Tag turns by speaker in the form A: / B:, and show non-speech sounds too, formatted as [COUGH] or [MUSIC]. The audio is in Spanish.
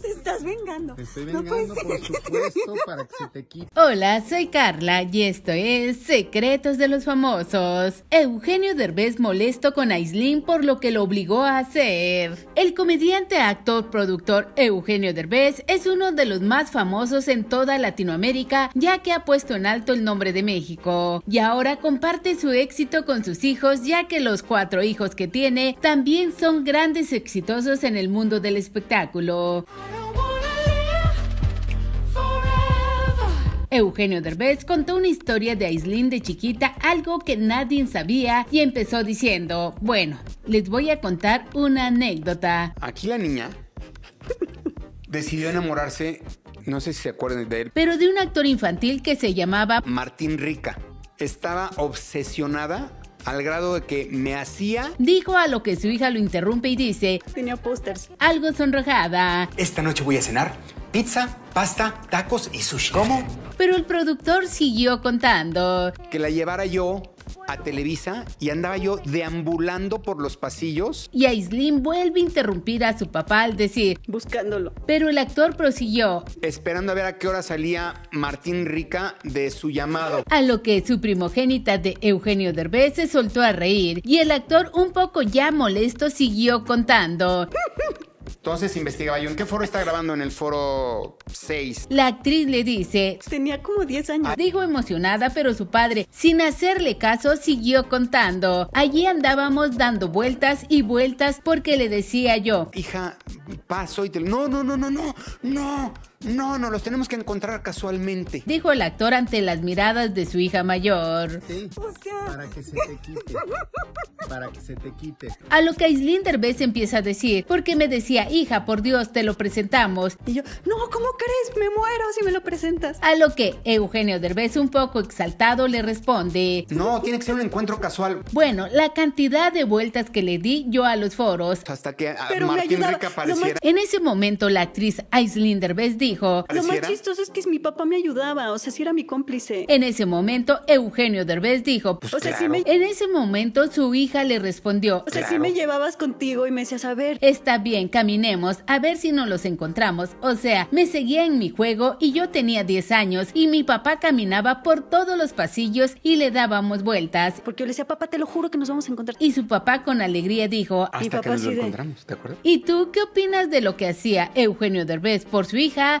A: Te estás vengando. Te estoy vengando, por supuesto, para que se te quite.
B: Hola, soy Carla y esto es Secretos de los Famosos. Eugenio Derbez molesto con Aislin por lo que lo obligó a hacer. El comediante, actor, productor Eugenio Derbez es uno de los más famosos en toda Latinoamérica, ya que ha puesto en alto el nombre de México. Y ahora comparte su éxito con sus hijos, ya que los cuatro hijos que tiene también son grandes exitosos en el mundo del espectáculo. Eugenio Derbez contó una historia de Aislin de chiquita, algo que nadie sabía, y empezó diciendo, bueno, les voy a contar una anécdota.
A: Aquí la niña decidió enamorarse, no sé si se acuerdan de él,
B: pero de un actor infantil que se llamaba
A: Martín Rica. Estaba obsesionada al grado de que me hacía...
B: Dijo a lo que su hija lo interrumpe y dice... Tenía pósters. Algo sonrojada.
A: Esta noche voy a cenar pizza, pasta, tacos y sushi. ¿Cómo?
B: Pero el productor siguió contando.
A: Que la llevara yo a Televisa y andaba yo deambulando por los pasillos.
B: Y Aislin vuelve a interrumpir a su papá al decir, buscándolo. Pero el actor prosiguió,
A: esperando a ver a qué hora salía Martín Rica de su
B: llamado. A lo que su primogénita de Eugenio Derbez se soltó a reír y el actor un poco ya molesto siguió contando. [LAUGHS]
A: Entonces investigaba yo en qué foro está grabando, en el foro 6.
B: La actriz le dice, tenía como 10 años. Ah. Dijo emocionada, pero su padre, sin hacerle caso, siguió contando. Allí andábamos dando vueltas y vueltas porque le decía yo, hija, paso y te... No, no, no, no, no, no. No, no, los tenemos que encontrar casualmente. Dijo el actor ante las miradas de su hija mayor.
A: Sí, para que se te quite. Para que se te quite.
B: A lo que Aislinn Derbez empieza a decir, porque me decía, hija, por Dios, te lo presentamos. Y yo, no, ¿cómo crees? Me muero si me lo presentas. A lo que Eugenio Derbez, un poco exaltado, le responde. No,
A: tiene que ser un encuentro casual.
B: Bueno, la cantidad de vueltas que le di yo a los foros. Hasta que
A: Martín Rica apareciera.
B: En ese momento, la actriz Aislinn Derbez dijo, lo más chistoso es que mi papá me ayudaba, o sea, si era mi cómplice. En ese momento, Eugenio Derbez dijo, pues En ese momento, su hija le respondió, o sea, si me llevabas contigo y me decías, a ver. Está bien, caminemos, a ver si nos los encontramos. O sea, me seguía en mi juego y yo tenía 10 años y mi papá caminaba por todos los pasillos y le dábamos vueltas. Porque yo le decía, papá, te lo juro que nos vamos a encontrar. Y su papá con alegría dijo, Hasta que nos encontramos, ¿de acuerdo? ¿Y tú qué opinas de lo que hacía Eugenio Derbez por su hija?